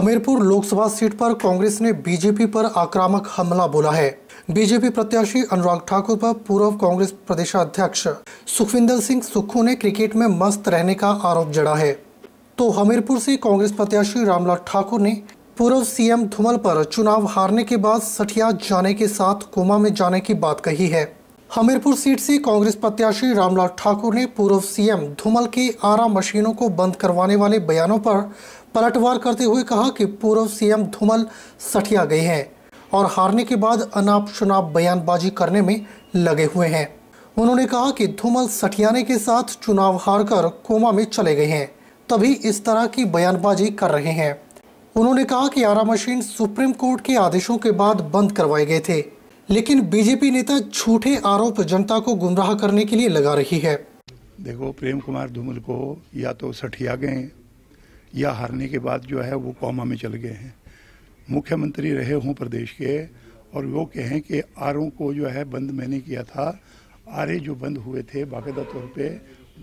Hamirpur Lok Sabha seat पर कांग्रेस ने BJP पर आक्रामक हमला बोला है बीजेपी प्रत्याशी अनुराग ठाकुर पर पूर्व कांग्रेस प्रदेशाध्यक्ष सुखविंदर सिंह सुक्खू ने क्रिकेट में मस्त रहने का आरोप जड़ा है तो हमीरपुर से कांग्रेस प्रत्याशी रामलाल ठाकुर ने पूर्व सीएम धूमल पर चुनाव हारने के बाद सठिया जाने के साथ कोमा में जाने की बात कही है हमीरपुर सीट से कांग्रेस प्रत्याशी रामलाल ठाकुर ने पूर्व सीएम धूमल के आरा मशीनों को बंद करवाने वाले बयानों पर पलटवार करते हुए कहा कि पूर्व सीएम धूमल सठिया गए हैं और हारने के बाद अनाप शनाप बयानबाजी करने में लगे हुए हैं उन्होंने कहा कि धूमल सठियाने के साथ चुनाव हारकर कोमा में चले गए हैं तभी इस तरह की बयानबाजी कर रहे हैं उन्होंने कहा कि आरा मशीन सुप्रीम कोर्ट के आदेशों के बाद बंद करवाए गए थे लेकिन बीजेपी नेता झूठे आरोप जनता को गुमराह करने के लिए लगा रही है देखो प्रेम कुमार धूमल को या तो सठिया गए या हारने के बाद जो है वो कौमा में चल गए हैं मुख्यमंत्री रहे हों प्रदेश के और वो कहें कि आरों को जो है बंद मैंने किया था आरे जो बंद हुए थे बाकायदा तौर पे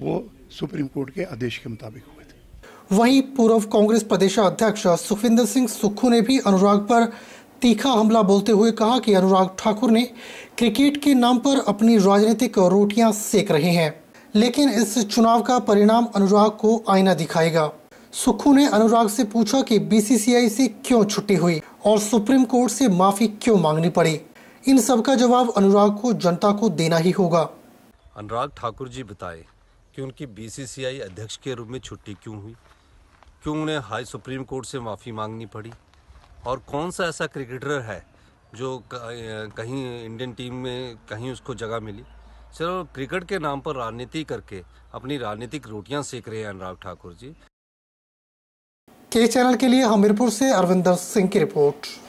वो सुप्रीम कोर्ट के आदेश के मुताबिक हुए थे वहीं पूर्व कांग्रेस प्रदेश अध्यक्ष सुखविंदर सिंह सुक्खू ने भी अनुराग पर तीखा हमला बोलते हुए कहा कि अनुराग ठाकुर ने क्रिकेट के नाम पर अपनी राजनीतिक रोटियां सेक रहे हैं लेकिन इस चुनाव का परिणाम अनुराग को आईना दिखाएगा सुखू ने अनुराग से पूछा कि बीसीसीआई से क्यों छुट्टी हुई और सुप्रीम कोर्ट से माफी क्यों मांगनी पड़ी इन सब का जवाब अनुराग को जनता को देना ही होगा अनुराग ठाकुर जी बताए कि उनकी बीसीसीआई अध्यक्ष के रूप में छुट्टी क्यों हुई क्यों उन्हें हाई सुप्रीम कोर्ट से माफ़ी मांगनी पड़ी और कौन सा ऐसा क्रिकेटर है जो कहीं इंडियन टीम में कहीं उसको जगह मिली चलो क्रिकेट के नाम पर राजनीति करके अपनी राजनीतिक रोटियां सेक रहे हैं अनुराग ठाकुर जी के चैनल के लिए हमीरपुर से अरविंदर सिंह की रिपोर्ट